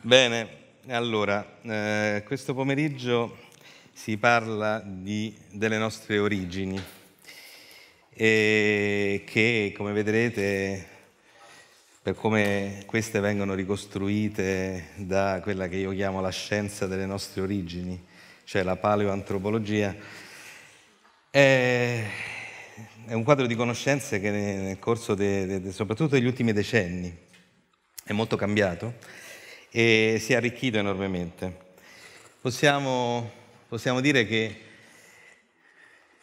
Bene, allora, eh, questo pomeriggio si parla di, delle nostre origini, che come vedrete, per come queste vengono ricostruite da quella che io chiamo la scienza delle nostre origini, cioè la paleoantropologia, è, è un quadro di conoscenze che nel corso de, de, de, soprattutto degli ultimi decenni è molto cambiato e si è arricchito enormemente. Possiamo, possiamo dire che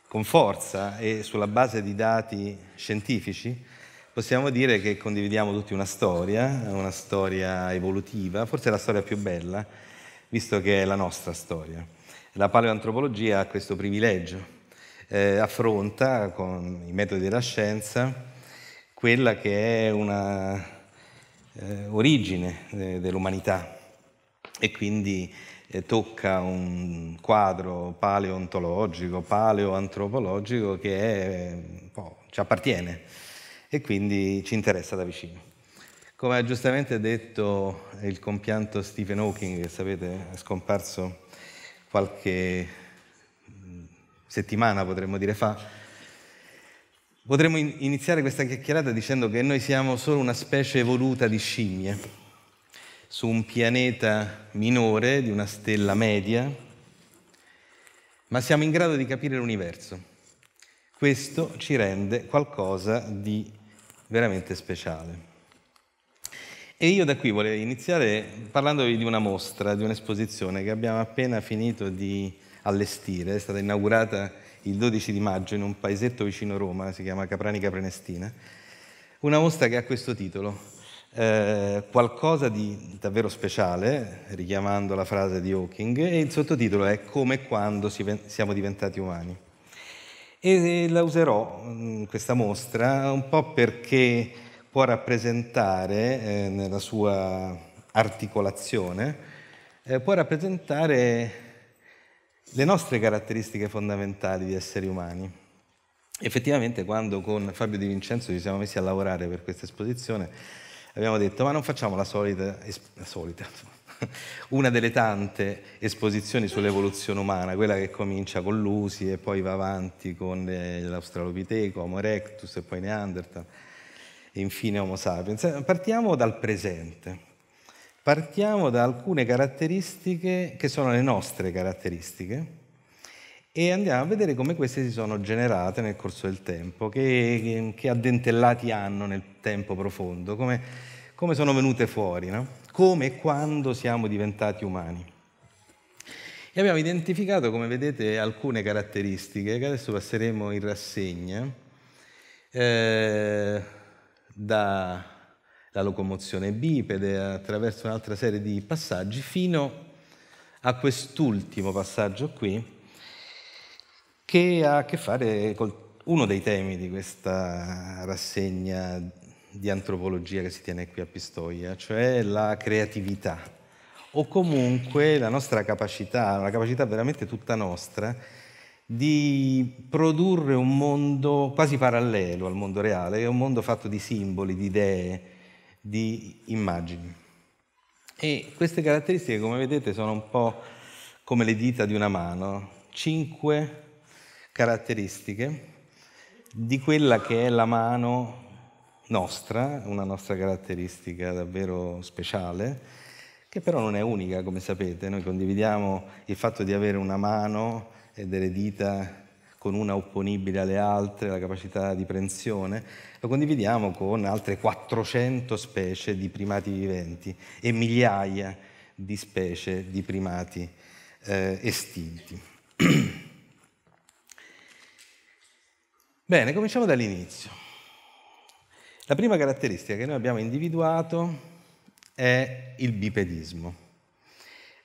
con forza e sulla base di dati scientifici possiamo dire che condividiamo tutti una storia, una storia evolutiva, forse la storia più bella, visto che è la nostra storia. La paleoantropologia ha questo privilegio, eh, affronta con i metodi della scienza quella che è una eh, origine eh, dell'umanità e quindi eh, tocca un quadro paleontologico, paleoantropologico che è, oh, ci appartiene e quindi ci interessa da vicino. Come ha giustamente detto il compianto Stephen Hawking, che sapete è scomparso qualche mm, settimana, potremmo dire fa, Potremmo iniziare questa chiacchierata dicendo che noi siamo solo una specie evoluta di scimmie su un pianeta minore di una stella media, ma siamo in grado di capire l'universo. Questo ci rende qualcosa di veramente speciale. E io da qui vorrei iniziare parlandovi di una mostra, di un'esposizione che abbiamo appena finito di allestire, è stata inaugurata il 12 di maggio in un paesetto vicino Roma, si chiama Capranica Prenestina, una mostra che ha questo titolo, eh, qualcosa di davvero speciale, richiamando la frase di Hawking, e il sottotitolo è Come e quando siamo diventati umani. E, la userò, mm, questa mostra, un po' perché può rappresentare, eh, nella sua articolazione, eh, può rappresentare le nostre caratteristiche fondamentali di esseri umani. Effettivamente quando con Fabio Di Vincenzo ci siamo messi a lavorare per questa esposizione abbiamo detto ma non facciamo la solita, la solita una delle tante esposizioni sull'evoluzione umana, quella che comincia con l'Usi e poi va avanti con eh, l'Australopiteco, Homo erectus e poi Neanderthal e infine Homo sapiens. Partiamo dal presente partiamo da alcune caratteristiche che sono le nostre caratteristiche e andiamo a vedere come queste si sono generate nel corso del tempo, che, che addentellati hanno nel tempo profondo, come, come sono venute fuori, no? come e quando siamo diventati umani. E abbiamo identificato, come vedete, alcune caratteristiche che adesso passeremo in rassegna eh, da la locomozione bipede, attraverso un'altra serie di passaggi, fino a quest'ultimo passaggio qui, che ha a che fare con uno dei temi di questa rassegna di antropologia che si tiene qui a Pistoia, cioè la creatività o comunque la nostra capacità, una capacità veramente tutta nostra, di produrre un mondo quasi parallelo al mondo reale, un mondo fatto di simboli, di idee, di immagini. E queste caratteristiche, come vedete, sono un po' come le dita di una mano, cinque caratteristiche di quella che è la mano nostra, una nostra caratteristica davvero speciale, che però non è unica, come sapete, noi condividiamo il fatto di avere una mano e delle dita con una opponibile alle altre, la capacità di prensione, lo condividiamo con altre 400 specie di primati viventi e migliaia di specie di primati eh, estinti. Bene, cominciamo dall'inizio. La prima caratteristica che noi abbiamo individuato è il bipedismo.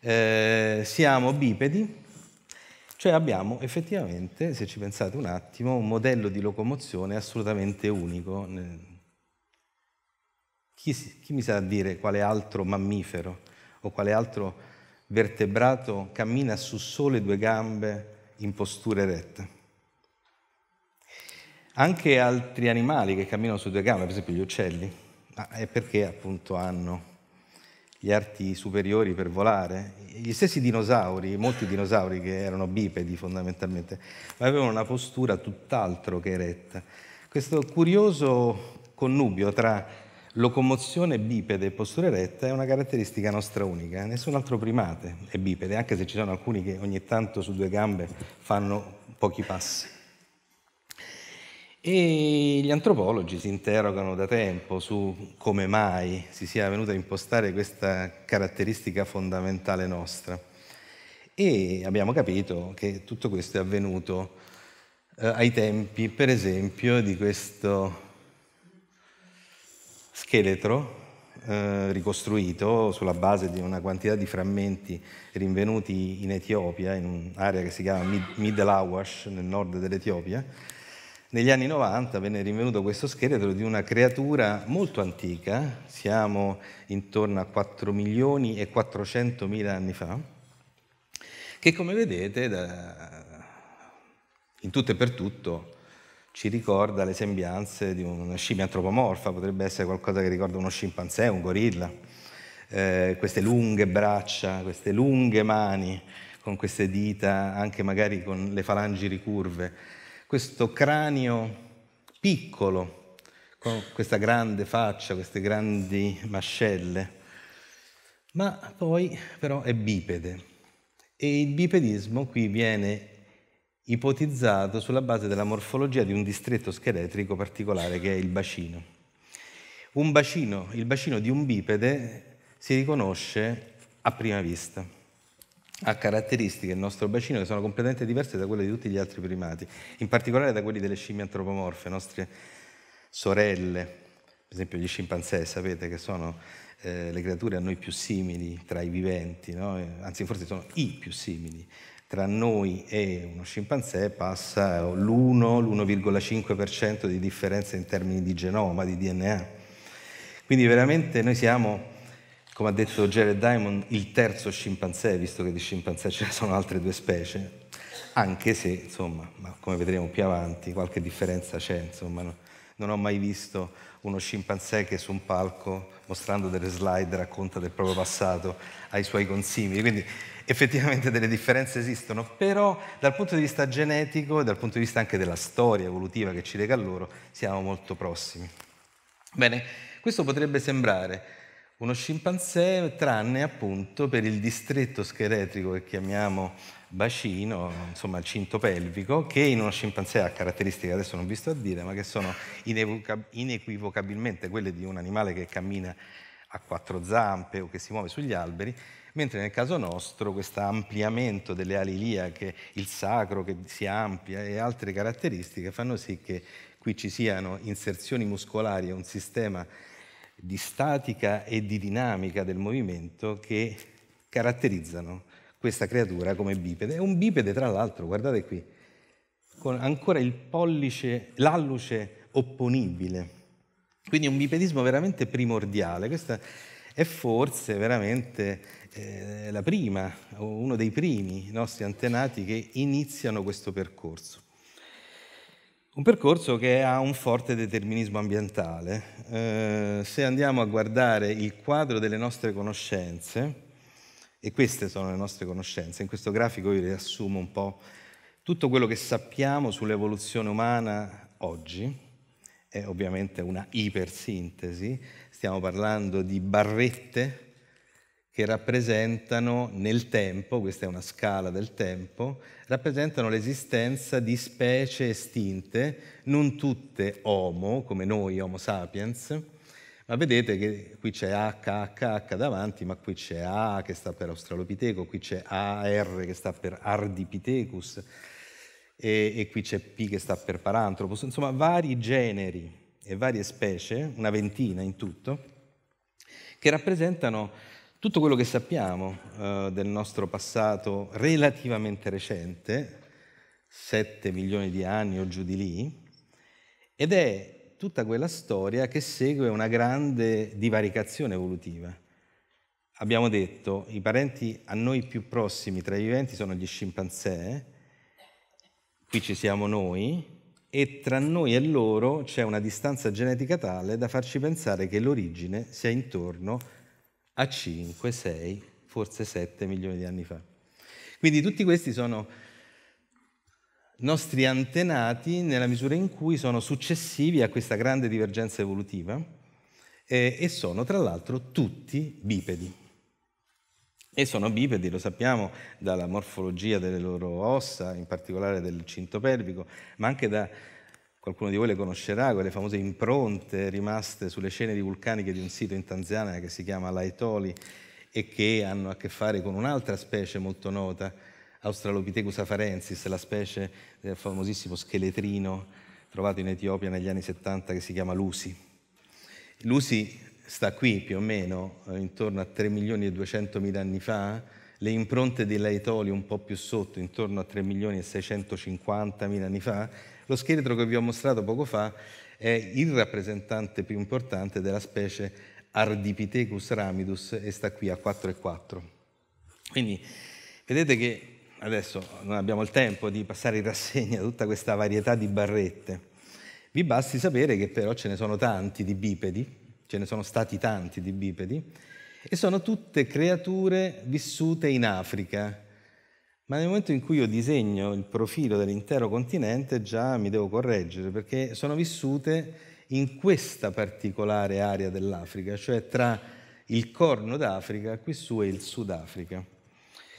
Eh, siamo bipedi, cioè abbiamo effettivamente, se ci pensate un attimo, un modello di locomozione assolutamente unico. Chi, chi mi sa dire quale altro mammifero o quale altro vertebrato cammina su sole due gambe in postura eretta? Anche altri animali che camminano su due gambe, per esempio gli uccelli, ma è perché appunto hanno gli arti superiori per volare. Gli stessi dinosauri, molti dinosauri che erano bipedi fondamentalmente, ma avevano una postura tutt'altro che eretta. Questo curioso connubio tra locomozione bipede e postura eretta è una caratteristica nostra unica. Nessun altro primate è bipede, anche se ci sono alcuni che ogni tanto su due gambe fanno pochi passi. E gli antropologi si interrogano da tempo su come mai si sia venuta a impostare questa caratteristica fondamentale nostra. E abbiamo capito che tutto questo è avvenuto eh, ai tempi, per esempio, di questo scheletro eh, ricostruito sulla base di una quantità di frammenti rinvenuti in Etiopia, in un'area che si chiama Mid- Middle Awash, nel nord dell'Etiopia, negli anni 90 venne rinvenuto questo scheletro di una creatura molto antica, siamo intorno a 4 milioni e 400 mila anni fa, che come vedete da, in tutto e per tutto ci ricorda le sembianze di una scimmia antropomorfa, potrebbe essere qualcosa che ricorda uno scimpanzé, un gorilla, eh, queste lunghe braccia, queste lunghe mani con queste dita, anche magari con le falangi ricurve questo cranio piccolo, con questa grande faccia, queste grandi mascelle, ma poi però è bipede. E il bipedismo qui viene ipotizzato sulla base della morfologia di un distretto scheletrico particolare che è il bacino. Bacino, il bacino di un bipede si riconosce a prima vista ha caratteristiche il nostro bacino che sono completamente diverse da quelle di tutti gli altri primati, in particolare da quelli delle scimmie antropomorfe, nostre sorelle, per esempio gli scimpanzé, sapete che sono eh, le creature a noi più simili tra i viventi, no? Eh, anzi forse sono i più simili. Tra noi e uno scimpanzé passa l'1-1,5% di differenza in termini di genoma, di DNA. Quindi veramente noi siamo come ha detto Jared Diamond, il terzo scimpanzé, visto che di scimpanzé ce ne sono altre due specie, anche se, insomma, come vedremo più avanti, qualche differenza c'è, insomma, no? non ho mai visto uno scimpanzé che su un palco, mostrando delle slide, racconta del proprio passato ai suoi consimili, quindi effettivamente delle differenze esistono, però dal punto di vista genetico e dal punto di vista anche della storia evolutiva che ci lega a loro, siamo molto prossimi. Bene, questo potrebbe sembrare uno scimpanzé, tranne appunto per il distretto scheletrico che chiamiamo bacino, insomma il cinto pelvico, che in uno scimpanzé ha caratteristiche adesso non vi sto a dire, ma che sono inequivocabilmente quelle di un animale che cammina a quattro zampe o che si muove sugli alberi, mentre nel caso nostro questo ampliamento delle ali iliache, il sacro che si amplia e altre caratteristiche fanno sì che qui ci siano inserzioni muscolari e un sistema di statica e di dinamica del movimento che caratterizzano questa creatura come bipede. È un bipede, tra l'altro, guardate qui, con ancora il pollice, l'alluce opponibile. Quindi un bipedismo veramente primordiale. Questa è forse veramente eh, la prima o uno dei primi nostri antenati che iniziano questo percorso. Un percorso che ha un forte determinismo ambientale. Eh, se andiamo a guardare il quadro delle nostre conoscenze, e queste sono le nostre conoscenze, in questo grafico io riassumo un po' tutto quello che sappiamo sull'evoluzione umana oggi, è ovviamente una ipersintesi, stiamo parlando di barrette che rappresentano nel tempo, questa è una scala del tempo, rappresentano l'esistenza di specie estinte, non tutte homo, come noi homo sapiens, ma vedete che qui c'è HHH davanti, ma qui c'è A che sta per Australopiteco, qui c'è AR che sta per Ardipithecus e, e qui c'è P che sta per Paranthropus, insomma vari generi e varie specie, una ventina in tutto, che rappresentano tutto quello che sappiamo eh, del nostro passato relativamente recente, 7 milioni di anni o giù di lì, ed è tutta quella storia che segue una grande divaricazione evolutiva. Abbiamo detto, i parenti a noi più prossimi tra i viventi sono gli scimpanzé, qui ci siamo noi, e tra noi e loro c'è una distanza genetica tale da farci pensare che l'origine sia intorno a a 5, 6, forse 7 milioni di anni fa. Quindi tutti questi sono nostri antenati nella misura in cui sono successivi a questa grande divergenza evolutiva e sono tra l'altro tutti bipedi. E sono bipedi, lo sappiamo, dalla morfologia delle loro ossa, in particolare del cinto pelvico, ma anche da, Qualcuno di voi le conoscerà, quelle famose impronte rimaste sulle ceneri vulcaniche di un sito in Tanzania che si chiama Laetoli e che hanno a che fare con un'altra specie molto nota, Australopithecus afarensis, la specie del famosissimo scheletrino trovato in Etiopia negli anni 70 che si chiama Lusi. Lusi sta qui più o meno, eh, intorno a 3 milioni e 200 mila anni fa, le impronte di Laetoli un po' più sotto, intorno a 3 milioni e 650 mila anni fa, lo scheletro che vi ho mostrato poco fa è il rappresentante più importante della specie Ardipithecus ramidus e sta qui a 4 e 4. Quindi vedete che adesso non abbiamo il tempo di passare in rassegna tutta questa varietà di barrette. Vi basti sapere che però ce ne sono tanti di bipedi, ce ne sono stati tanti di bipedi, e sono tutte creature vissute in Africa, ma nel momento in cui io disegno il profilo dell'intero continente già mi devo correggere perché sono vissute in questa particolare area dell'Africa, cioè tra il Corno d'Africa qui su e il Sudafrica.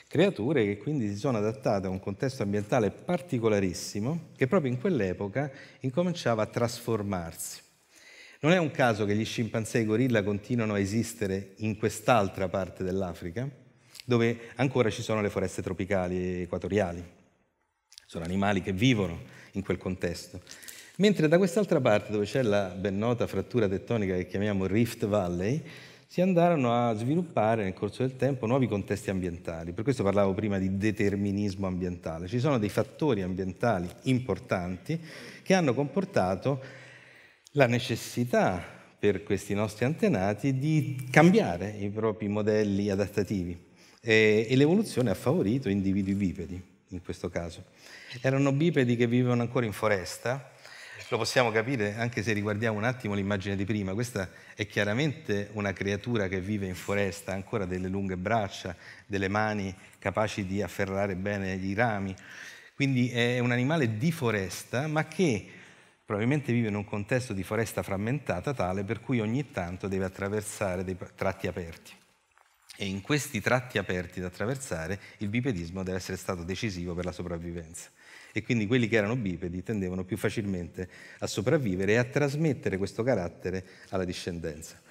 Creature che quindi si sono adattate a un contesto ambientale particolarissimo che proprio in quell'epoca incominciava a trasformarsi. Non è un caso che gli scimpanzé e i gorilla continuano a esistere in quest'altra parte dell'Africa, dove ancora ci sono le foreste tropicali equatoriali. Sono animali che vivono in quel contesto. Mentre da quest'altra parte, dove c'è la ben nota frattura tettonica che chiamiamo Rift Valley, si andarono a sviluppare nel corso del tempo nuovi contesti ambientali. Per questo parlavo prima di determinismo ambientale. Ci sono dei fattori ambientali importanti che hanno comportato la necessità per questi nostri antenati di cambiare i propri modelli adattativi e, e l'evoluzione ha favorito individui bipedi in questo caso. Erano bipedi che vivevano ancora in foresta, lo possiamo capire anche se riguardiamo un attimo l'immagine di prima, questa è chiaramente una creatura che vive in foresta, ancora delle lunghe braccia, delle mani capaci di afferrare bene i rami, quindi è un animale di foresta ma che probabilmente vive in un contesto di foresta frammentata tale per cui ogni tanto deve attraversare dei tratti aperti e in questi tratti aperti da attraversare il bipedismo deve essere stato decisivo per la sopravvivenza. E quindi quelli che erano bipedi tendevano più facilmente a sopravvivere e a trasmettere questo carattere alla discendenza.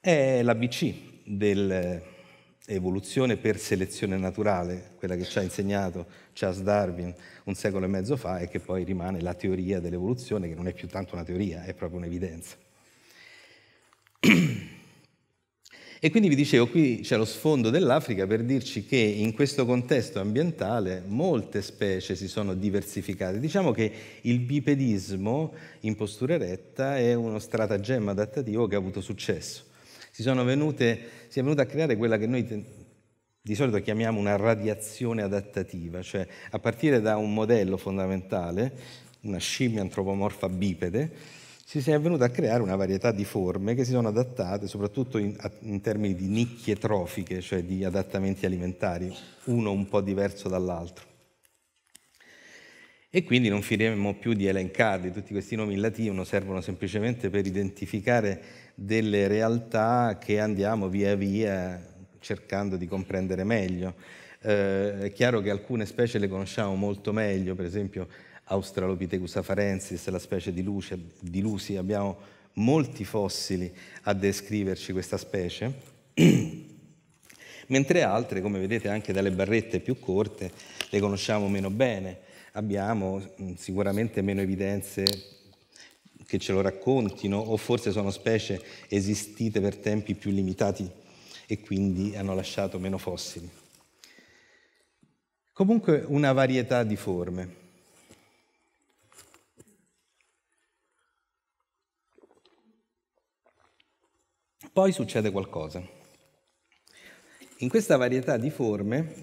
È l'ABC dell'evoluzione per selezione naturale, quella che ci ha insegnato Charles Darwin un secolo e mezzo fa e che poi rimane la teoria dell'evoluzione, che non è più tanto una teoria, è proprio un'evidenza. E quindi vi dicevo, qui c'è lo sfondo dell'Africa per dirci che in questo contesto ambientale molte specie si sono diversificate. Diciamo che il bipedismo in postura eretta è uno stratagemma adattativo che ha avuto successo. Si, venute, si è venuta a creare quella che noi di solito chiamiamo una radiazione adattativa, cioè a partire da un modello fondamentale, una scimmia antropomorfa bipede, si è venuta a creare una varietà di forme che si sono adattate soprattutto in, in termini di nicchie trofiche, cioè di adattamenti alimentari, uno un po' diverso dall'altro. E quindi non finiremo più di elencarli, tutti questi nomi in latino servono semplicemente per identificare delle realtà che andiamo via via cercando di comprendere meglio. Eh, è chiaro che alcune specie le conosciamo molto meglio, per esempio Australopithecus afarensis, la specie di, Lucia, di Lusi, abbiamo molti fossili a descriverci questa specie, mentre altre, come vedete anche dalle barrette più corte, le conosciamo meno bene, abbiamo mm, sicuramente meno evidenze che ce lo raccontino o forse sono specie esistite per tempi più limitati e quindi hanno lasciato meno fossili. Comunque una varietà di forme. Poi succede qualcosa. In questa varietà di forme,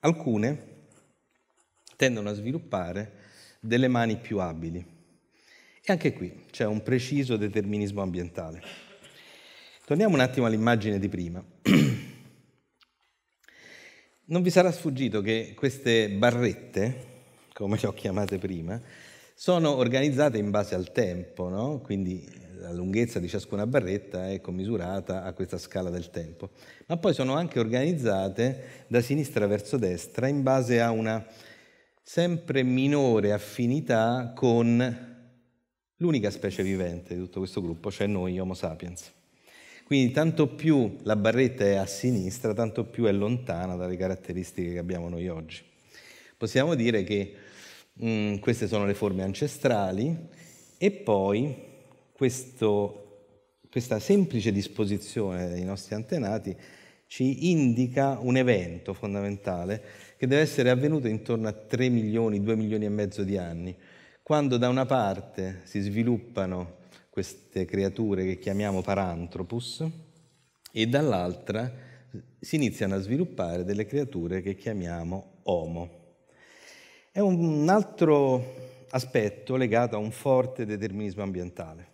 alcune tendono a sviluppare delle mani più abili. E anche qui c'è un preciso determinismo ambientale. Torniamo un attimo all'immagine di prima. Non vi sarà sfuggito che queste barrette, come le ho chiamate prima, sono organizzate in base al tempo, no? quindi la lunghezza di ciascuna barretta è commisurata a questa scala del tempo, ma poi sono anche organizzate da sinistra verso destra in base a una sempre minore affinità con l'unica specie vivente di tutto questo gruppo, cioè noi Homo sapiens. Quindi tanto più la barretta è a sinistra, tanto più è lontana dalle caratteristiche che abbiamo noi oggi. Possiamo dire che mh, mm, queste sono le forme ancestrali e poi questo, questa semplice disposizione dei nostri antenati ci indica un evento fondamentale che deve essere avvenuto intorno a 3 milioni, 2 milioni e mezzo di anni, quando da una parte si sviluppano queste creature che chiamiamo Paranthropus e dall'altra si iniziano a sviluppare delle creature che chiamiamo Homo. È un altro aspetto legato a un forte determinismo ambientale.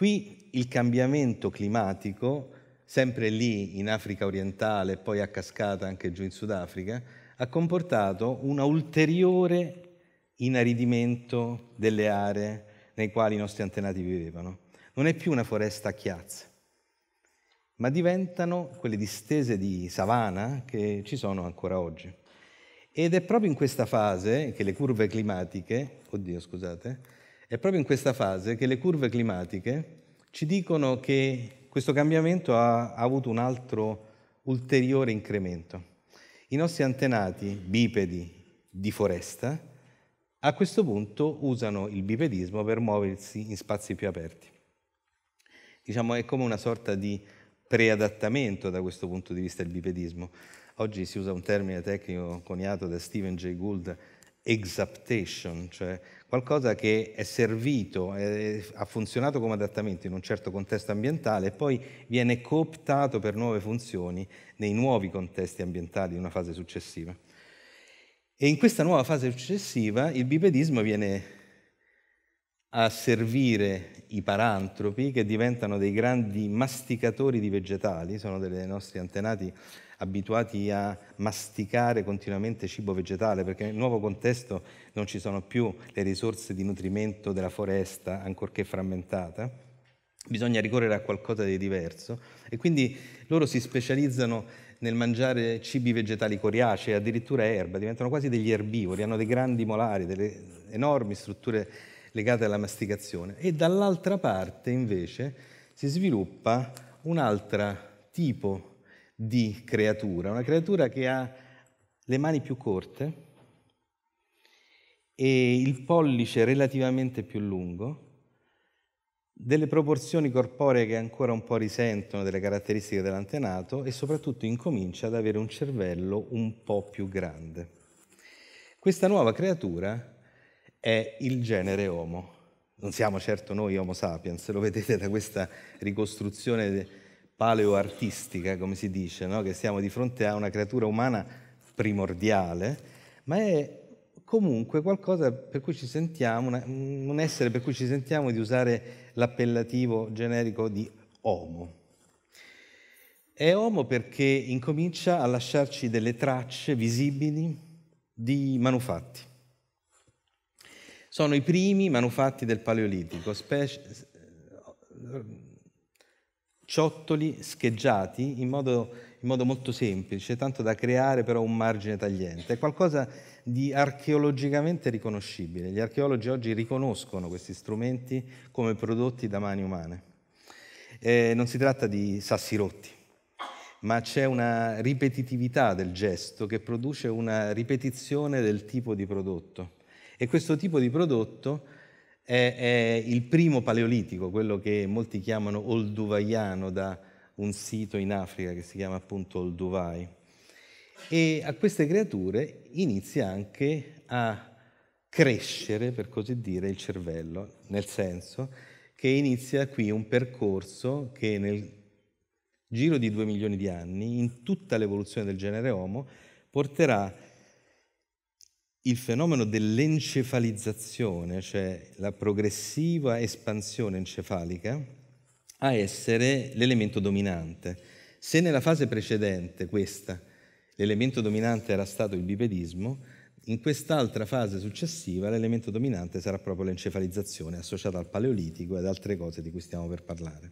Qui il cambiamento climatico, sempre lì in Africa orientale e poi a cascata anche giù in Sudafrica, ha comportato un ulteriore inaridimento delle aree nei quali i nostri antenati vivevano. Non è più una foresta a chiazza, ma diventano quelle distese di savana che ci sono ancora oggi. Ed è proprio in questa fase che le curve climatiche, oddio scusate, è proprio in questa fase che le curve climatiche ci dicono che questo cambiamento ha, avuto un altro ulteriore incremento. I nostri antenati bipedi di foresta a questo punto usano il bipedismo per muoversi in spazi più aperti. Diciamo è come una sorta di preadattamento da questo punto di vista il bipedismo. Oggi si usa un termine tecnico coniato da Stephen Jay Gould, exaptation, cioè qualcosa che è servito, è, ha funzionato come adattamento in un certo contesto ambientale e poi viene cooptato per nuove funzioni nei nuovi contesti ambientali in una fase successiva. E in questa nuova fase successiva il bipedismo viene a servire i parantropi che diventano dei grandi masticatori di vegetali, sono dei nostri antenati abituati a masticare continuamente cibo vegetale, perché nel nuovo contesto non ci sono più le risorse di nutrimento della foresta, ancorché frammentata, bisogna ricorrere a qualcosa di diverso e quindi loro si specializzano nel mangiare cibi vegetali coriacei, addirittura erba, diventano quasi degli erbivori, hanno dei grandi molari, delle enormi strutture legate alla masticazione. E dall'altra parte invece si sviluppa un altro tipo di creatura, una creatura che ha le mani più corte e il pollice relativamente più lungo, delle proporzioni corporee che ancora un po' risentono delle caratteristiche dell'antenato e soprattutto incomincia ad avere un cervello un po' più grande. Questa nuova creatura è il genere Homo. Non siamo certo noi Homo sapiens, lo vedete da questa ricostruzione paleoartistica, come si dice, no? che siamo di fronte a una creatura umana primordiale, ma è comunque qualcosa per cui ci sentiamo, un essere per cui ci sentiamo di usare l'appellativo generico di uomo. È uomo perché incomincia a lasciarci delle tracce visibili di manufatti. Sono i primi manufatti del Paleolitico, specie, ciottoli scheggiati in modo, in modo, molto semplice, tanto da creare però un margine tagliente. È qualcosa di archeologicamente riconoscibile. Gli archeologi oggi riconoscono questi strumenti come prodotti da mani umane. Eh, non si tratta di sassi rotti, ma c'è una ripetitività del gesto che produce una ripetizione del tipo di prodotto. E questo tipo di prodotto è, è il primo paleolitico, quello che molti chiamano olduvaiano da un sito in Africa che si chiama appunto Olduvai. E a queste creature inizia anche a crescere, per così dire, il cervello, nel senso che inizia qui un percorso che nel giro di due milioni di anni, in tutta l'evoluzione del genere Homo, porterà a il fenomeno dell'encefalizzazione, cioè la progressiva espansione encefalica, a essere l'elemento dominante. Se nella fase precedente, questa, l'elemento dominante era stato il bipedismo, in quest'altra fase successiva l'elemento dominante sarà proprio l'encefalizzazione associata al paleolitico ed altre cose di cui stiamo per parlare.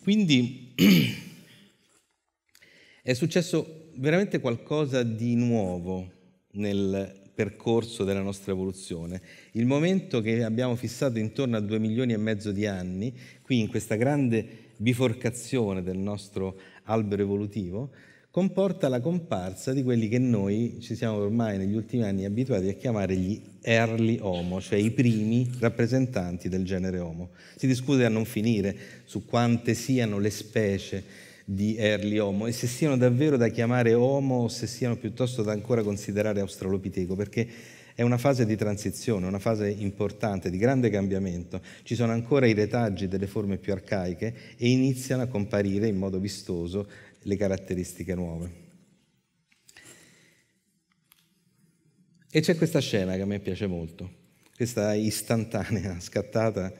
Quindi è successo veramente qualcosa di nuovo nel percorso della nostra evoluzione. Il momento che abbiamo fissato intorno a due milioni e mezzo di anni, qui in questa grande biforcazione del nostro albero evolutivo, comporta la comparsa di quelli che noi ci siamo ormai negli ultimi anni abituati a chiamare gli early homo, cioè i primi rappresentanti del genere homo. Si discute a non finire su quante siano le specie di early Homo e se siano davvero da chiamare Homo o se siano piuttosto da ancora considerare australopiteco, perché è una fase di transizione, una fase importante, di grande cambiamento. Ci sono ancora i retaggi delle forme più arcaiche e iniziano a comparire in modo vistoso le caratteristiche nuove. E c'è questa scena che a me piace molto, questa istantanea scattata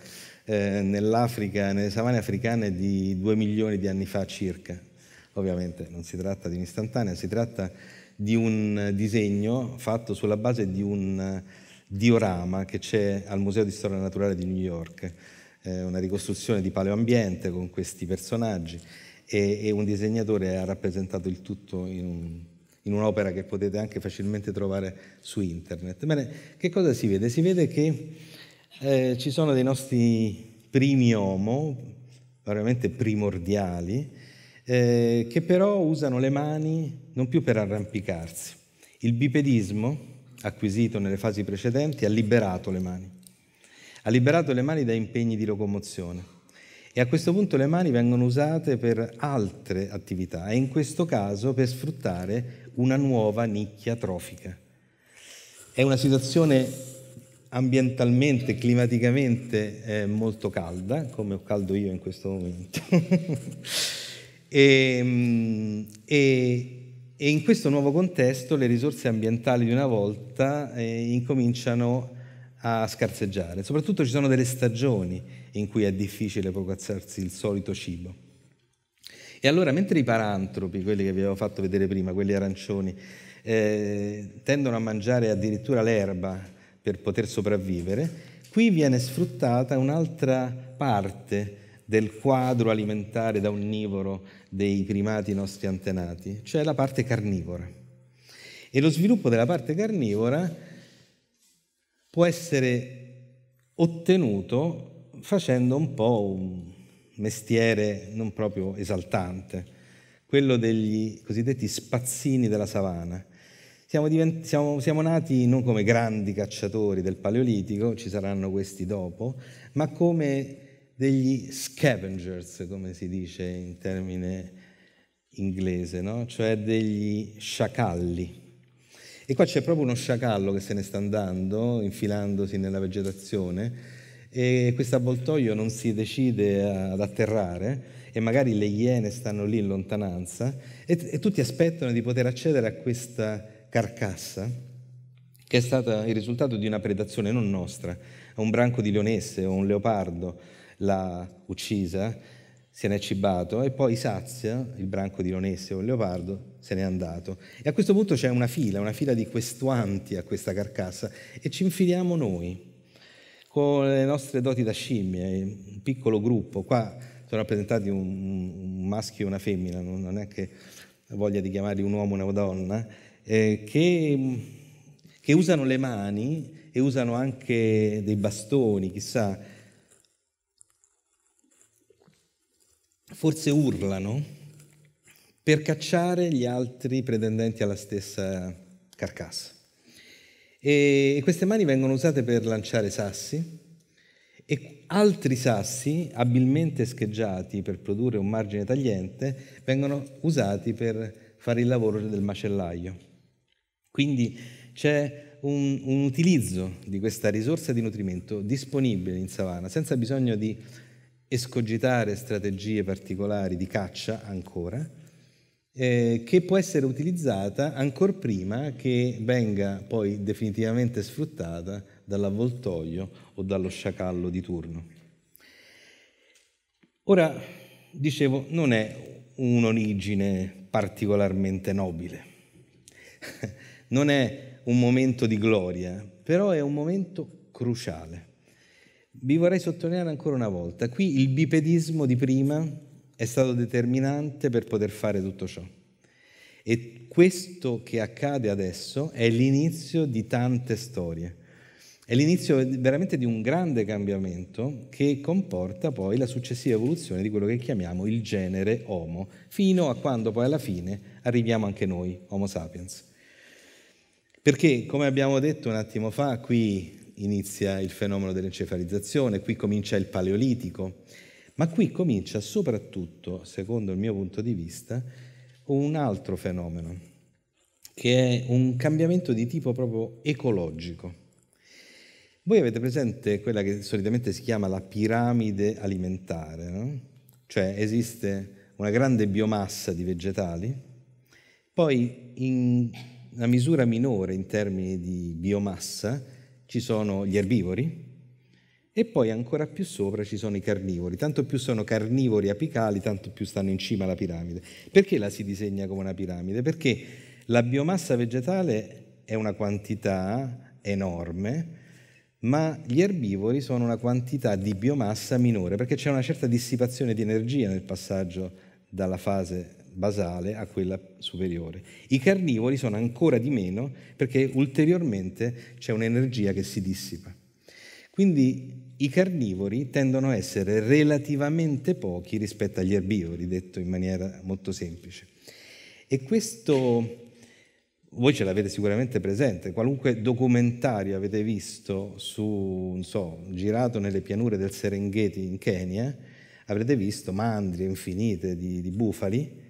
eh, nell'Africa, nelle savane africane di due milioni di anni fa circa. Ovviamente non si tratta di un'istantanea, si tratta di un disegno fatto sulla base di un diorama che c'è al Museo di Storia Naturale di New York, eh, una ricostruzione di paleoambiente con questi personaggi e, un disegnatore ha rappresentato il tutto in un in un'opera che potete anche facilmente trovare su internet. Bene, che cosa si vede? Si vede che eh, ci sono dei nostri primi uomo, veramente primordiali, eh, che però usano le mani non più per arrampicarsi. Il bipedismo, acquisito nelle fasi precedenti, ha liberato le mani. Ha liberato le mani da impegni di locomozione. E a questo punto le mani vengono usate per altre attività e in questo caso per sfruttare una nuova nicchia trofica. È una situazione ambientalmente, climaticamente è molto calda, come ho caldo io in questo momento. e, ehm, e, e, in questo nuovo contesto le risorse ambientali di una volta eh, incominciano a scarseggiare. Soprattutto ci sono delle stagioni in cui è difficile procacciarsi il solito cibo. E allora, mentre i parantropi, quelli che vi avevo fatto vedere prima, quelli arancioni, eh, tendono a mangiare addirittura l'erba, per poter sopravvivere, qui viene sfruttata un'altra parte del quadro alimentare da onnivoro dei primati nostri antenati, cioè la parte carnivora. E lo sviluppo della parte carnivora può essere ottenuto facendo un po' un mestiere non proprio esaltante, quello degli cosiddetti spazzini della savana, siamo, divent- siamo, siamo, nati non come grandi cacciatori del Paleolitico, ci saranno questi dopo, ma come degli scavengers, come si dice in termine inglese, no? cioè degli sciacalli. E qua c'è proprio uno sciacallo che se ne sta andando, infilandosi nella vegetazione, e questo avvoltoio non si decide ad atterrare e magari le iene stanno lì in lontananza e, t- e tutti aspettano di poter accedere a questa carcassa, che è stata il risultato di una predazione non nostra. Un branco di leonesse o un leopardo l'ha uccisa, se ne è cibato e poi Sazia, il branco di leonesse o un leopardo, se n'è andato. E a questo punto c'è una fila, una fila di questuanti a questa carcassa e ci infiliamo noi con le nostre doti da scimmie, un piccolo gruppo. Qua sono rappresentati un, maschio e una femmina, non è che voglia di chiamarli un uomo e una donna eh, che, che usano le mani e usano anche dei bastoni, chissà, forse urlano per cacciare gli altri pretendenti alla stessa carcassa. E queste mani vengono usate per lanciare sassi e altri sassi, abilmente scheggiati per produrre un margine tagliente, vengono usati per fare il lavoro del macellaio. Quindi c'è un, un utilizzo di questa risorsa di nutrimento disponibile in savana, senza bisogno di escogitare strategie particolari di caccia ancora, eh, che può essere utilizzata ancor prima che venga poi definitivamente sfruttata dall'avvoltoio o dallo sciacallo di turno. Ora, dicevo, non è un'origine particolarmente nobile. non è un momento di gloria, però è un momento cruciale. Vi vorrei sottolineare ancora una volta, qui il bipedismo di prima è stato determinante per poter fare tutto ciò. E questo che accade adesso è l'inizio di tante storie. È l'inizio veramente di un grande cambiamento che comporta poi la successiva evoluzione di quello che chiamiamo il genere Homo, fino a quando poi alla fine arriviamo anche noi, Homo sapiens. Perché, come abbiamo detto un attimo fa, qui inizia il fenomeno dell'encefalizzazione, qui comincia il paleolitico, ma qui comincia soprattutto, secondo il mio punto di vista, un altro fenomeno, che è un cambiamento di tipo proprio ecologico. Voi avete presente quella che solitamente si chiama la piramide alimentare, no? cioè esiste una grande biomassa di vegetali, poi in una misura minore in termini di biomassa ci sono gli erbivori e poi ancora più sopra ci sono i carnivori. Tanto più sono carnivori apicali, tanto più stanno in cima alla piramide. Perché la si disegna come una piramide? Perché la biomassa vegetale è una quantità enorme, ma gli erbivori sono una quantità di biomassa minore, perché c'è una certa dissipazione di energia nel passaggio dalla fase basale a quella superiore. I carnivori sono ancora di meno perché ulteriormente c'è un'energia che si dissipa. Quindi i carnivori tendono a essere relativamente pochi rispetto agli erbivori, detto in maniera molto semplice. E questo voi ce l'avete sicuramente presente, qualunque documentario avete visto su, so, girato nelle pianure del Serengeti in Kenya, avrete visto mandrie infinite di, di bufali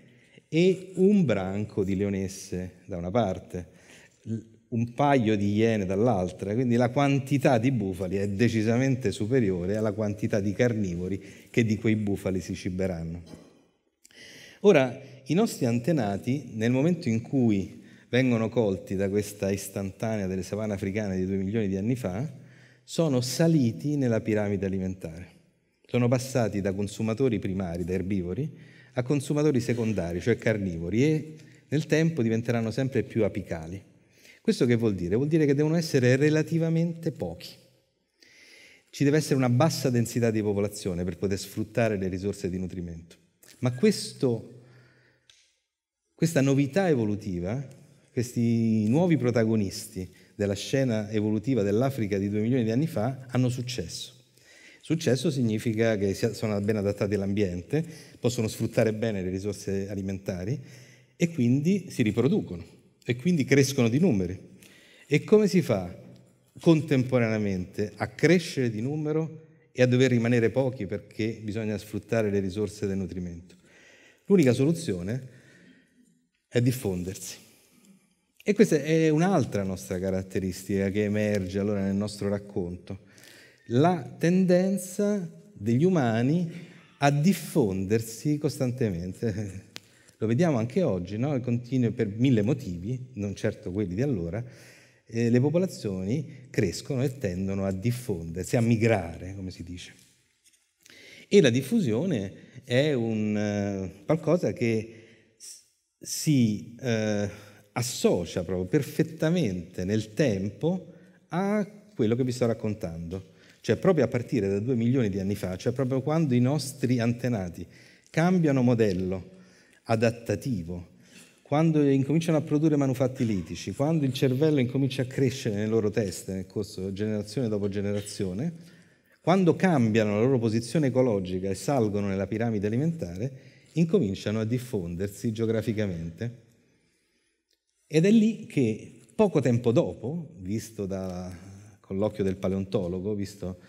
e un branco di leonesse da una parte, un paio di iene dall'altra, quindi la quantità di bufali è decisamente superiore alla quantità di carnivori che di quei bufali si ciberanno. Ora, i nostri antenati, nel momento in cui vengono colti da questa istantanea delle savane africane di 2 milioni di anni fa, sono saliti nella piramide alimentare. Sono passati da consumatori primari, da erbivori, a consumatori secondari, cioè carnivori, e nel tempo diventeranno sempre più apicali. Questo che vuol dire? Vuol dire che devono essere relativamente pochi. Ci deve essere una bassa densità di popolazione per poter sfruttare le risorse di nutrimento. Ma questo, questa novità evolutiva, questi nuovi protagonisti della scena evolutiva dell'Africa di due milioni di anni fa, hanno successo. Successo significa che sono ben adattati all'ambiente, possono sfruttare bene le risorse alimentari e quindi si riproducono e quindi crescono di numeri. E come si fa contemporaneamente a crescere di numero e a dover rimanere pochi perché bisogna sfruttare le risorse del nutrimento? L'unica soluzione è diffondersi. E questa è un'altra nostra caratteristica che emerge allora nel nostro racconto la tendenza degli umani a diffondersi costantemente. Lo vediamo anche oggi, no? Continue per mille motivi, non certo quelli di allora, eh, le popolazioni crescono e tendono a diffondersi, a migrare, come si dice. E la diffusione è un, uh, qualcosa che si uh, associa proprio perfettamente nel tempo a quello che vi sto raccontando. Cioè proprio a partire da due milioni di anni fa, cioè proprio quando i nostri antenati cambiano modello adattativo, quando incominciano a produrre manufatti litici, quando il cervello incomincia a crescere nelle loro teste nel corso generazione dopo generazione, quando cambiano la loro posizione ecologica e salgono nella piramide alimentare, incominciano a diffondersi geograficamente. Ed è lì che poco tempo dopo, visto da con l'occhio del paleontologo, visto,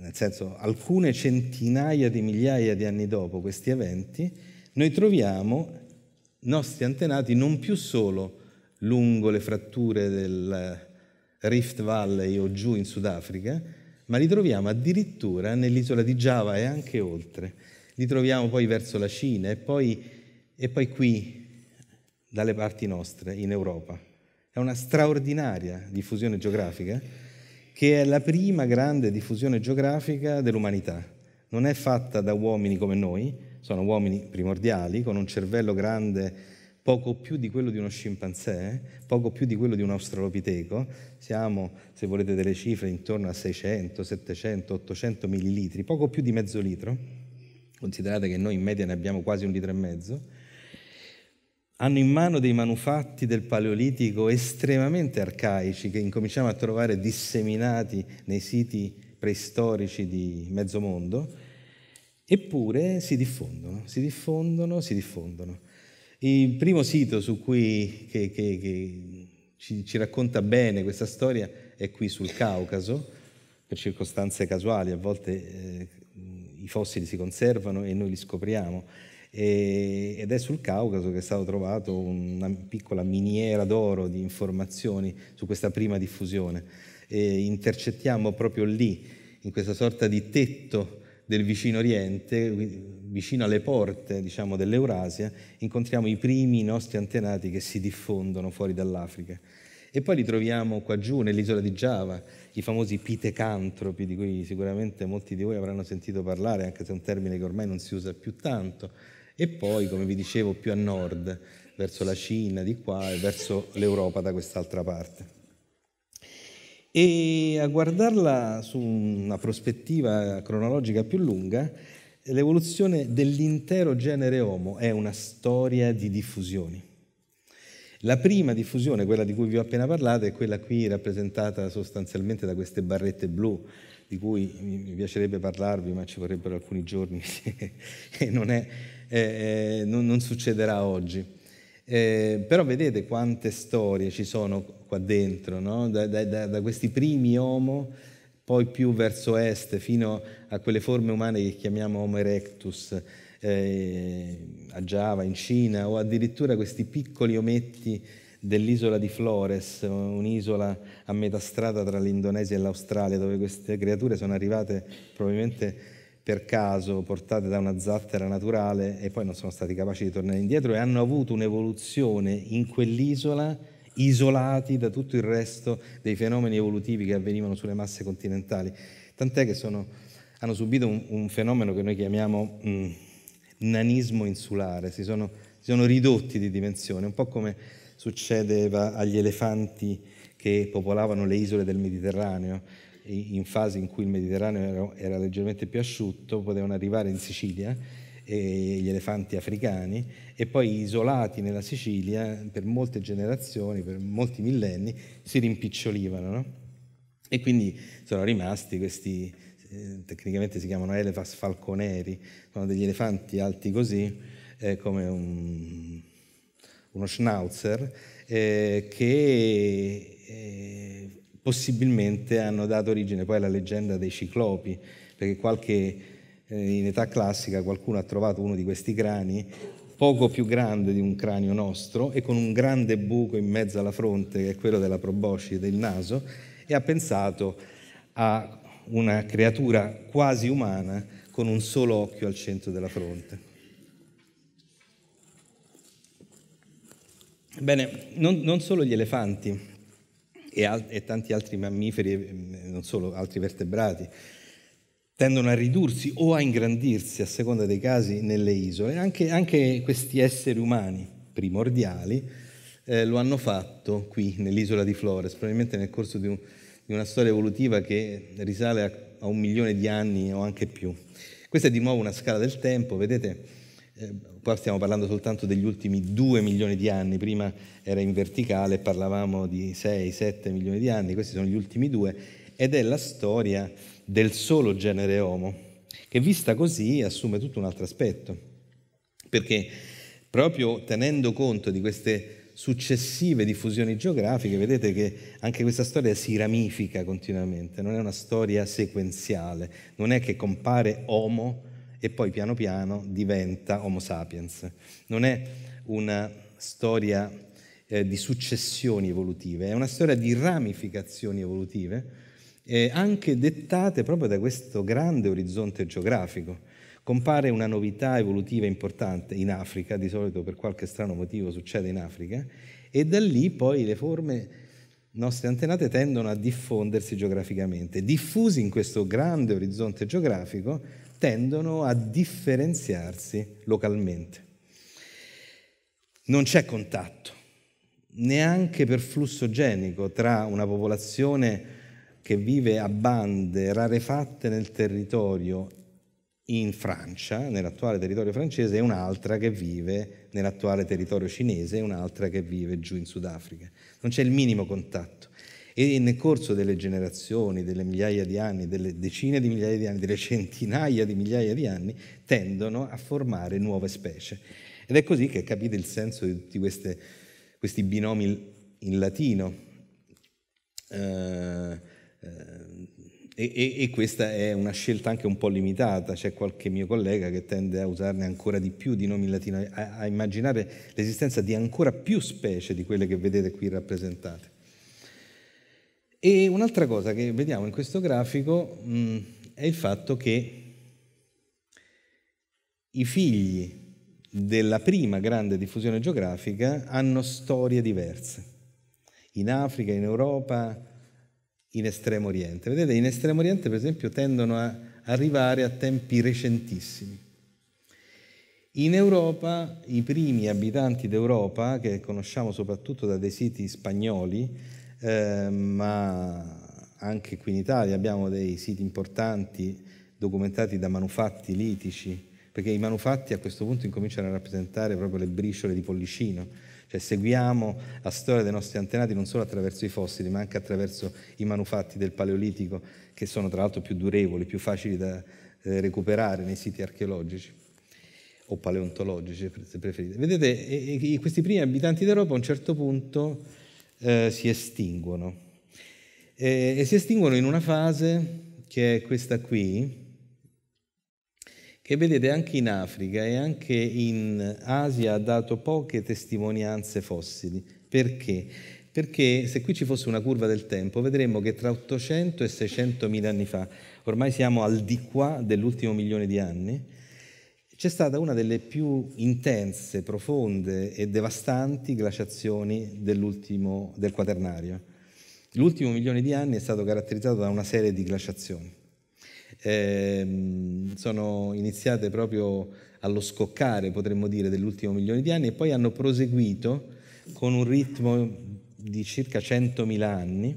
nel senso, alcune centinaia di migliaia di anni dopo questi eventi, noi troviamo i nostri antenati non più solo lungo le fratture del Rift Valley o giù in Sudafrica, ma li troviamo addirittura nell'isola di Giava e anche oltre. Li troviamo poi verso la Cina e poi, e poi qui, dalle parti nostre, in Europa è una straordinaria diffusione geografica che è la prima grande diffusione geografica dell'umanità. Non è fatta da uomini come noi, sono uomini primordiali, con un cervello grande poco più di quello di uno scimpanzé, poco più di quello di un australopiteco, siamo, se volete delle cifre, intorno a 600, 700, 800 millilitri, poco più di mezzo litro, considerate che noi in media ne abbiamo quasi un litro e mezzo, hanno in mano dei manufatti del Paleolitico estremamente arcaici che incominciamo a trovare disseminati nei siti preistorici di mezzo mondo, eppure si diffondono, si diffondono, si diffondono. Il primo sito su cui che, che, che ci, ci racconta bene questa storia è qui sul Caucaso, per circostanze casuali, a volte eh, i fossili si conservano e noi li scopriamo e, ed è sul Caucaso che è stato trovato una piccola miniera d'oro di informazioni su questa prima diffusione. E intercettiamo proprio lì, in questa sorta di tetto del vicino Oriente, vicino alle porte diciamo, dell'Eurasia, incontriamo i primi nostri antenati che si diffondono fuori dall'Africa. E poi li troviamo qua giù, nell'isola di Giava, i famosi pitecantropi, di cui sicuramente molti di voi avranno sentito parlare, anche se è un termine che ormai non si usa più tanto, e poi, come vi dicevo, più a nord, verso la Cina di qua e verso l'Europa da quest'altra parte. E a guardarla su una prospettiva cronologica più lunga, l'evoluzione dell'intero genere Homo è una storia di diffusioni. La prima diffusione, quella di cui vi ho appena parlato, è quella qui rappresentata sostanzialmente da queste barrette blu, di cui mi piacerebbe parlarvi, ma ci vorrebbero alcuni giorni e non è eh, non, non, succederà oggi. Eh, però vedete quante storie ci sono qua dentro, no? da, da, da, questi primi homo, poi più verso est, fino a quelle forme umane che chiamiamo Homo erectus, eh, a Giava, in Cina, o addirittura questi piccoli ometti dell'isola di Flores, un'isola a metà strada tra l'Indonesia e l'Australia, dove queste creature sono arrivate probabilmente per caso portate da una zattera naturale e poi non sono stati capaci di tornare indietro e hanno avuto un'evoluzione in quell'isola isolati da tutto il resto dei fenomeni evolutivi che avvenivano sulle masse continentali, tant'è che sono, hanno subito un, un, fenomeno che noi chiamiamo mh, nanismo insulare, si sono, si sono ridotti di dimensione, un po' come succedeva agli elefanti che popolavano le isole del Mediterraneo, in fasi in cui il Mediterraneo era, era leggermente più asciutto, potevano arrivare in Sicilia gli elefanti africani e poi isolati nella Sicilia per molte generazioni, per molti millenni, si rimpicciolivano. No? E quindi sono rimasti questi, eh, tecnicamente si chiamano elefas falconeri, sono degli elefanti alti così, eh, come un, uno schnauzer, eh, che eh, possibilmente hanno dato origine poi alla leggenda dei ciclopi, perché qualche, eh, in età classica qualcuno ha trovato uno di questi crani poco più grande di un cranio nostro e con un grande buco in mezzo alla fronte, che è quello della proboscide del naso, e ha pensato a una creatura quasi umana con un solo occhio al centro della fronte. Bene, non, non solo gli elefanti e, al- e tanti altri mammiferi, mm, non solo, altri vertebrati, tendono a ridursi o a ingrandirsi a seconda dei casi nelle isole. Anche, anche questi esseri umani primordiali eh, lo hanno fatto qui nell'isola di Flores, probabilmente nel corso di, un, di una storia evolutiva che risale a, a un milione di anni o anche più. Questa è di nuovo una scala del tempo, vedete? eh, qua stiamo parlando soltanto degli ultimi 2 milioni di anni, prima era in verticale, parlavamo di 6-7 milioni di anni, questi sono gli ultimi due, ed è la storia del solo genere Homo, che vista così assume tutto un altro aspetto, perché proprio tenendo conto di queste successive diffusioni geografiche, vedete che anche questa storia si ramifica continuamente, non è una storia sequenziale, non è che compare Homo e poi piano piano diventa Homo sapiens. Non è una storia eh, di successioni evolutive, è una storia di ramificazioni evolutive, eh, anche dettate proprio da questo grande orizzonte geografico. Compare una novità evolutiva importante in Africa, di solito per qualche strano motivo succede in Africa, e da lì poi le forme nostre antenate tendono a diffondersi geograficamente. Diffusi in questo grande orizzonte geografico, tendono a differenziarsi localmente. Non c'è contatto, neanche per flusso genico, tra una popolazione che vive a bande rarefatte nel territorio in Francia, nell'attuale territorio francese, e un'altra che vive nell'attuale territorio cinese e un'altra che vive giù in Sudafrica. Non c'è il minimo contatto. E nel corso delle generazioni, delle migliaia di anni, delle decine di migliaia di anni, delle centinaia di migliaia di anni, tendono a formare nuove specie. Ed è così che capite il senso di tutti queste, questi binomi in latino. Eh, e, eh, e, e, questa è una scelta anche un po' limitata, c'è qualche mio collega che tende a usarne ancora di più di nomi in latino, a, a immaginare l'esistenza di ancora più specie di quelle che vedete qui rappresentate. E un'altra cosa che vediamo in questo grafico mh, mm, è il fatto che i figli della prima grande diffusione geografica hanno storie diverse, in Africa, in Europa, in Estremo Oriente. Vedete, in Estremo Oriente per esempio tendono a arrivare a tempi recentissimi. In Europa i primi abitanti d'Europa, che conosciamo soprattutto da dei siti spagnoli, Ehm, ma anche qui in Italia abbiamo dei siti importanti documentati da manufatti litici, perché i manufatti a questo punto incominciano a rappresentare proprio le briciole di Pollicino, cioè seguiamo la storia dei nostri antenati non solo attraverso i fossili, ma anche attraverso i manufatti del Paleolitico, che sono tra l'altro più durevoli, più facili da eh, recuperare nei siti archeologici o paleontologici, se preferite. Vedete, questi primi abitanti d'Europa a un certo punto eh, si estinguono. E, e si estinguono in una fase che è questa qui, che vedete anche in Africa e anche in Asia ha dato poche testimonianze fossili. Perché? Perché se qui ci fosse una curva del tempo vedremmo che tra 800 e 600 mila anni fa, ormai siamo al di qua dell'ultimo milione di anni, c'è stata una delle più intense, profonde e devastanti glaciazioni del quaternario. L'ultimo milione di anni è stato caratterizzato da una serie di glaciazioni. Eh, sono iniziate proprio allo scoccare, potremmo dire, dell'ultimo milione di anni e poi hanno proseguito con un ritmo di circa 100.000 anni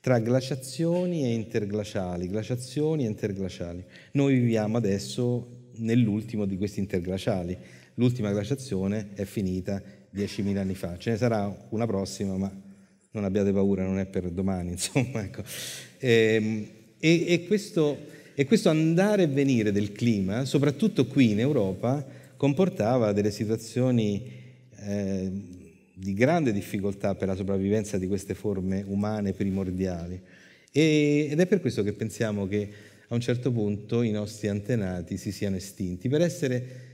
tra glaciazioni e interglaciali, glaciazioni e interglaciali. Noi viviamo adesso nell'ultimo di questi interglaciali. L'ultima glaciazione è finita 10.000 anni fa, ce ne sarà una prossima, ma non abbiate paura, non è per domani, insomma. Ecco. Ehm, e, e, questo, e questo andare e venire del clima, soprattutto qui in Europa, comportava delle situazioni eh, di grande difficoltà per la sopravvivenza di queste forme umane primordiali. E, ed è per questo che pensiamo che a un certo punto i nostri antenati si siano estinti, per essere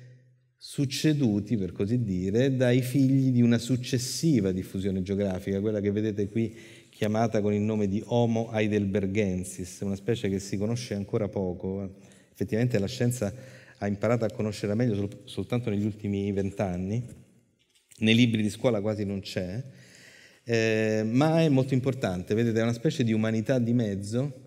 succeduti, per così dire, dai figli di una successiva diffusione geografica, quella che vedete qui chiamata con il nome di Homo heidelbergensis, una specie che si conosce ancora poco. Effettivamente la scienza ha imparato a conoscerla meglio sol- soltanto negli ultimi vent'anni, nei libri di scuola quasi non c'è, eh, ma è molto importante, vedete, è una specie di umanità di mezzo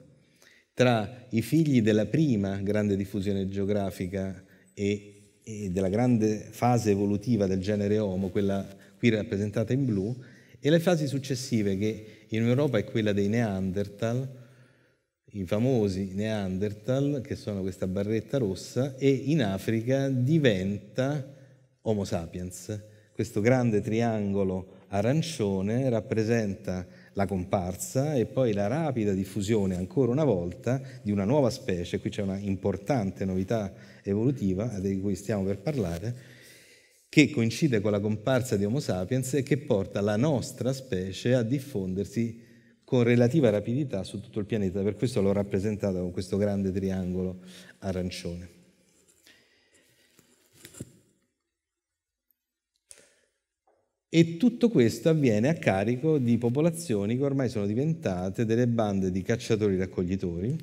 tra i figli della prima grande diffusione geografica e, e della grande fase evolutiva del genere Homo, quella qui rappresentata in blu, e le fasi successive che in Europa è quella dei Neanderthal, i famosi Neanderthal, che sono questa barretta rossa, e in Africa diventa Homo sapiens. Questo grande triangolo arancione rappresenta la comparsa e poi la rapida diffusione ancora una volta di una nuova specie, qui c'è una importante novità evolutiva di cui stiamo per parlare, che coincide con la comparsa di Homo sapiens e che porta la nostra specie a diffondersi con relativa rapidità su tutto il pianeta, per questo l'ho rappresentata con questo grande triangolo arancione. E tutto questo avviene a carico di popolazioni che ormai sono diventate delle bande di cacciatori-raccoglitori,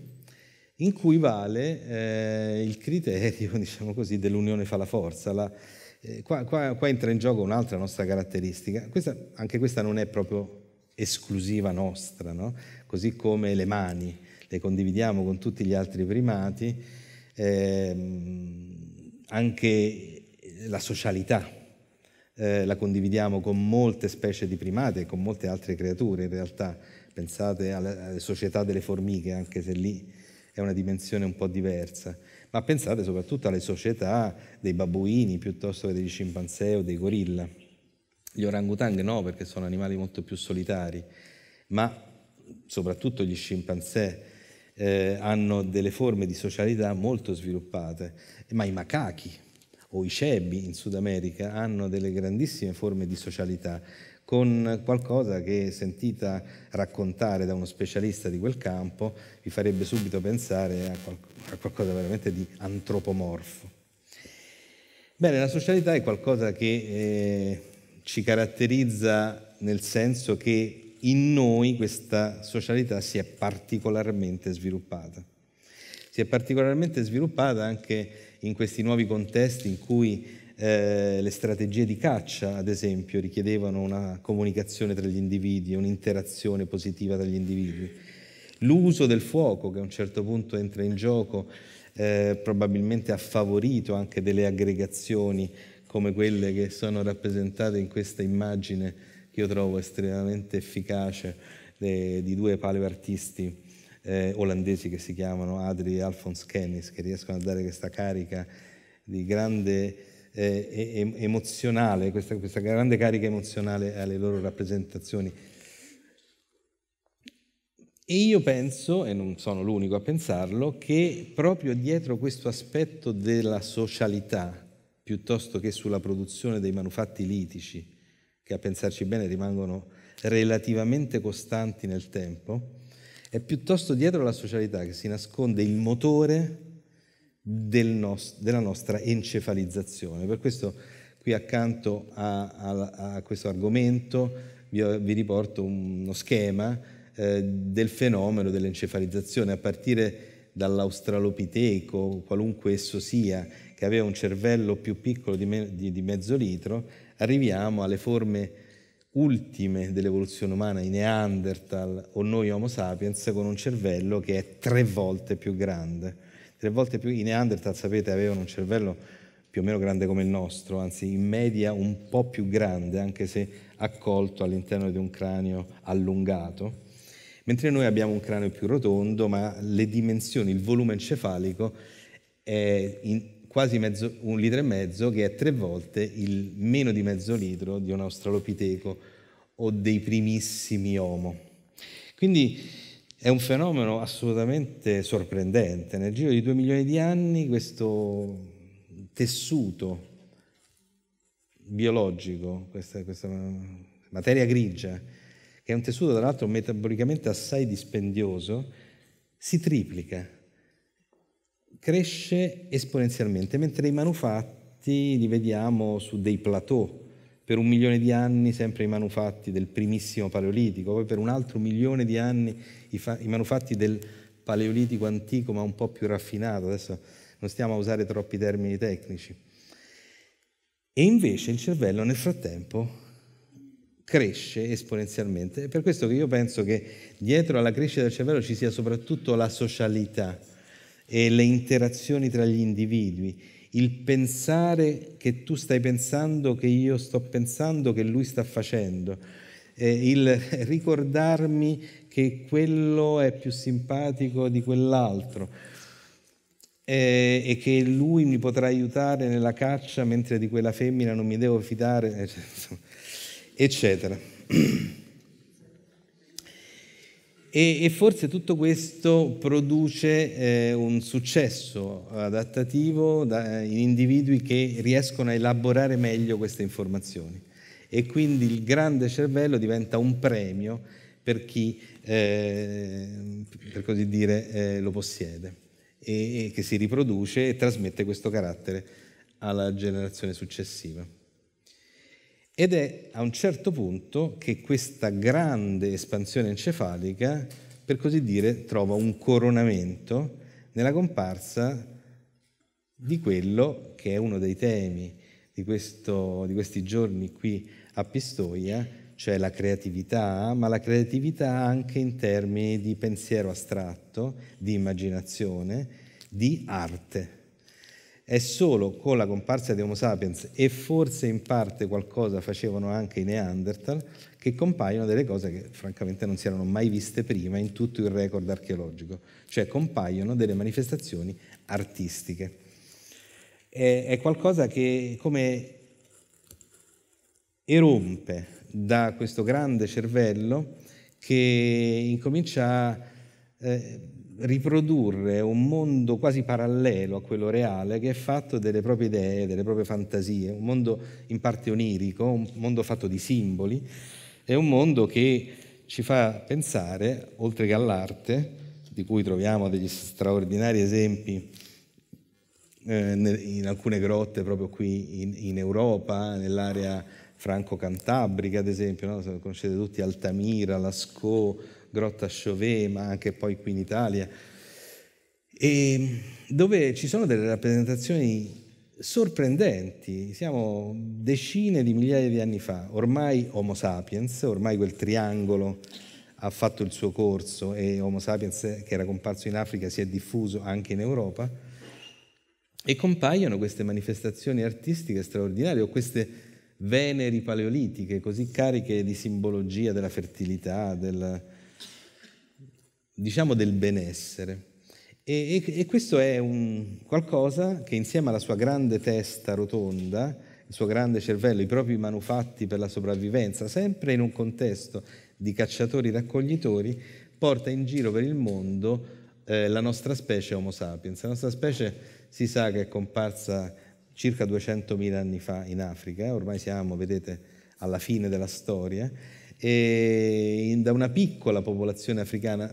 in cui vale eh, il criterio, diciamo così, dell'unione fa la forza. La, eh, qua, qua, qua, entra in gioco un'altra nostra caratteristica. Questa, anche questa non è proprio esclusiva nostra, no? così come le mani, le condividiamo con tutti gli altri primati, eh, anche la socialità eh, la condividiamo con molte specie di primate e con molte altre creature in realtà. Pensate alla, società delle formiche, anche se lì è una dimensione un po' diversa, ma pensate soprattutto alle società dei babuini piuttosto che degli scimpanzé o dei gorilla. Gli orangutang no, perché sono animali molto più solitari, ma soprattutto gli scimpanzé eh, hanno delle forme di socialità molto sviluppate, ma i macachi, o i cebi in Sud America hanno delle grandissime forme di socialità, con qualcosa che sentita raccontare da uno specialista di quel campo vi farebbe subito pensare a, qual a qualcosa veramente di antropomorfo. Bene, la socialità è qualcosa che eh, ci caratterizza nel senso che in noi questa socialità si è particolarmente sviluppata. Si è particolarmente sviluppata anche in questi nuovi contesti in cui eh, le strategie di caccia, ad esempio, richiedevano una comunicazione tra gli individui, un'interazione positiva tra gli individui. L'uso del fuoco, che a un certo punto entra in gioco, eh, probabilmente ha favorito anche delle aggregazioni come quelle che sono rappresentate in questa immagine che io trovo estremamente efficace de, di due paleoartisti eh, olandesi che si chiamano Adri e Alphonse Kennis, che riescono a dare questa carica di grande eh, emozionale, questa, questa grande carica emozionale alle loro rappresentazioni. E io penso, e non sono l'unico a pensarlo, che proprio dietro questo aspetto della socialità, piuttosto che sulla produzione dei manufatti litici, che a pensarci bene rimangono relativamente costanti nel tempo, è piuttosto dietro la socialità che si nasconde il motore del nos- della nostra encefalizzazione. Per questo qui accanto a, a, a questo argomento vi, vi riporto uno schema eh, del fenomeno dell'encefalizzazione a partire dall'australopiteco, qualunque esso sia, che aveva un cervello più piccolo di, me- di, di mezzo litro, arriviamo alle forme ultime dell'evoluzione umana, i Neanderthal o noi Homo sapiens, con un cervello che è tre volte più grande. Tre volte più. I Neanderthal, sapete, avevano un cervello più o meno grande come il nostro, anzi in media un po' più grande, anche se accolto all'interno di un cranio allungato, mentre noi abbiamo un cranio più rotondo, ma le dimensioni, il volume encefalico è in, quasi mezzo, un litro e mezzo, che è tre volte il meno di mezzo litro di un australopiteco o dei primissimi Homo. Quindi è un fenomeno assolutamente sorprendente. Nel giro di due milioni di anni questo tessuto biologico, questa, questa materia grigia, che è un tessuto tra l'altro metabolicamente assai dispendioso, si triplica cresce esponenzialmente, mentre i manufatti li vediamo su dei plateau. Per un milione di anni sempre i manufatti del primissimo paleolitico, poi per un altro milione di anni i, i manufatti del paleolitico antico ma un po' più raffinato, adesso non stiamo a usare troppi termini tecnici. E invece il cervello nel frattempo cresce esponenzialmente. È per questo che io penso che dietro alla crescita del cervello ci sia soprattutto la socialità, e le interazioni tra gli individui, il pensare che tu stai pensando, che io sto pensando, che lui sta facendo, eh, il ricordarmi che quello è più simpatico di quell'altro eh, e che lui mi potrà aiutare nella caccia mentre di quella femmina non mi devo fidare, eccetera. eccetera. E, e forse tutto questo produce eh, un successo adattativo da, in individui che riescono a elaborare meglio queste informazioni. E quindi il grande cervello diventa un premio per chi, eh, per così dire, eh, lo possiede e, e che si riproduce e trasmette questo carattere alla generazione successiva. Ed è a un certo punto che questa grande espansione encefalica, per così dire, trova un coronamento nella comparsa di quello che è uno dei temi di, questo, di questi giorni qui a Pistoia, cioè la creatività, ma la creatività anche in termini di pensiero astratto, di immaginazione, di arte è solo con la comparsa di Homo sapiens e forse in parte qualcosa facevano anche i Neanderthal che compaiono delle cose che francamente non si erano mai viste prima in tutto il record archeologico, cioè compaiono delle manifestazioni artistiche. È, qualcosa che come erompe da questo grande cervello che incomincia a eh, riprodurre un mondo quasi parallelo a quello reale che è fatto delle proprie idee, delle proprie fantasie, un mondo in parte onirico, un mondo fatto di simboli, è un mondo che ci fa pensare, oltre che all'arte, di cui troviamo degli straordinari esempi eh, in alcune grotte proprio qui in, Europa, nell'area franco-cantabrica ad esempio, no? conoscete tutti Altamira, Lascaux, Grotta Chauvet, ma anche poi qui in Italia, e mm, dove ci sono delle rappresentazioni sorprendenti. Siamo decine di migliaia di anni fa, ormai Homo sapiens, ormai quel triangolo ha fatto il suo corso e Homo sapiens che era comparso in Africa si è diffuso anche in Europa e compaiono queste manifestazioni artistiche straordinarie o queste veneri paleolitiche così cariche di simbologia della fertilità, del, diciamo del benessere. E, e, e questo è un qualcosa che insieme alla sua grande testa rotonda, il suo grande cervello, i propri manufatti per la sopravvivenza, sempre in un contesto di cacciatori-raccoglitori, porta in giro per il mondo eh, la nostra specie Homo sapiens. La nostra specie si sa che è comparsa circa 200.000 anni fa in Africa, ormai siamo, vedete, alla fine della storia, e da una piccola popolazione africana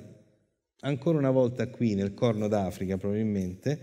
ancora una volta qui nel Corno d'Africa probabilmente,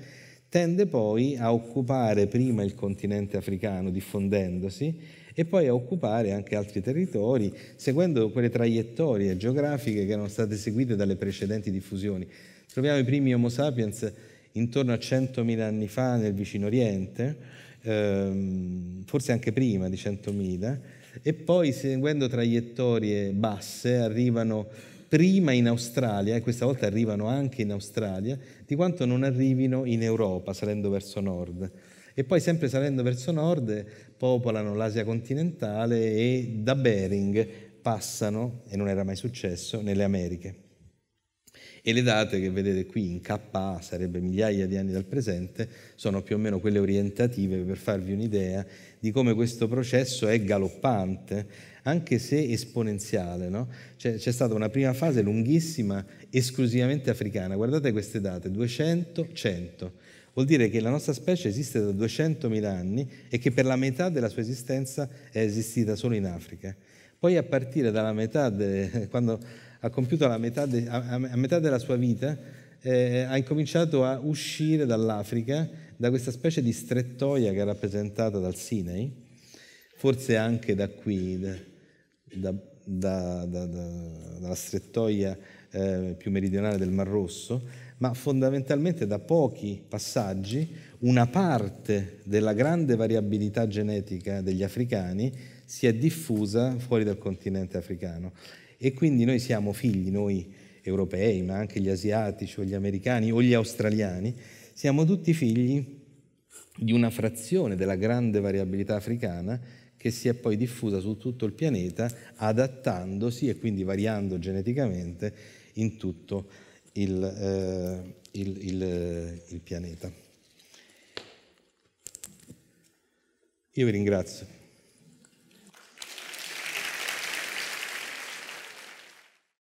tende poi a occupare prima il continente africano diffondendosi e poi a occupare anche altri territori, seguendo quelle traiettorie geografiche che erano state seguite dalle precedenti diffusioni. Troviamo i primi Homo sapiens intorno a 100.000 anni fa nel vicino Oriente, ehm, forse anche prima di 100.000, e poi seguendo traiettorie basse arrivano prima in Australia, e questa volta arrivano anche in Australia, di quanto non arrivino in Europa, salendo verso nord. E poi sempre salendo verso nord popolano l'Asia continentale e da Bering passano, e non era mai successo, nelle Americhe. E le date che vedete qui in KA, sarebbe migliaia di anni dal presente, sono più o meno quelle orientative per farvi un'idea di come questo processo è galoppante, anche se esponenziale. No? C'è, c'è stata una prima fase lunghissima, esclusivamente africana. Guardate queste date, 200, 100 vuol dire che la nostra specie esiste da 200.000 anni e che per la metà della sua esistenza è esistita solo in Africa. Poi a partire dalla metà, de, quando ha compiuto la metà, de, a, a metà della sua vita, eh, ha incominciato a uscire dall'Africa, da questa specie di strettoia che è rappresentata dal Sinai, forse anche da qui, da, da, dalla strettoia eh, più meridionale del Mar Rosso, ma fondamentalmente da pochi passaggi una parte della grande variabilità genetica degli africani si è diffusa fuori dal continente africano e quindi noi siamo figli, noi europei, ma anche gli asiatici o gli americani o gli australiani, siamo tutti figli di una frazione della grande variabilità africana che si è poi diffusa su tutto il pianeta, adattandosi e quindi variando geneticamente in tutto il, eh, il, il, il pianeta. Io vi ringrazio.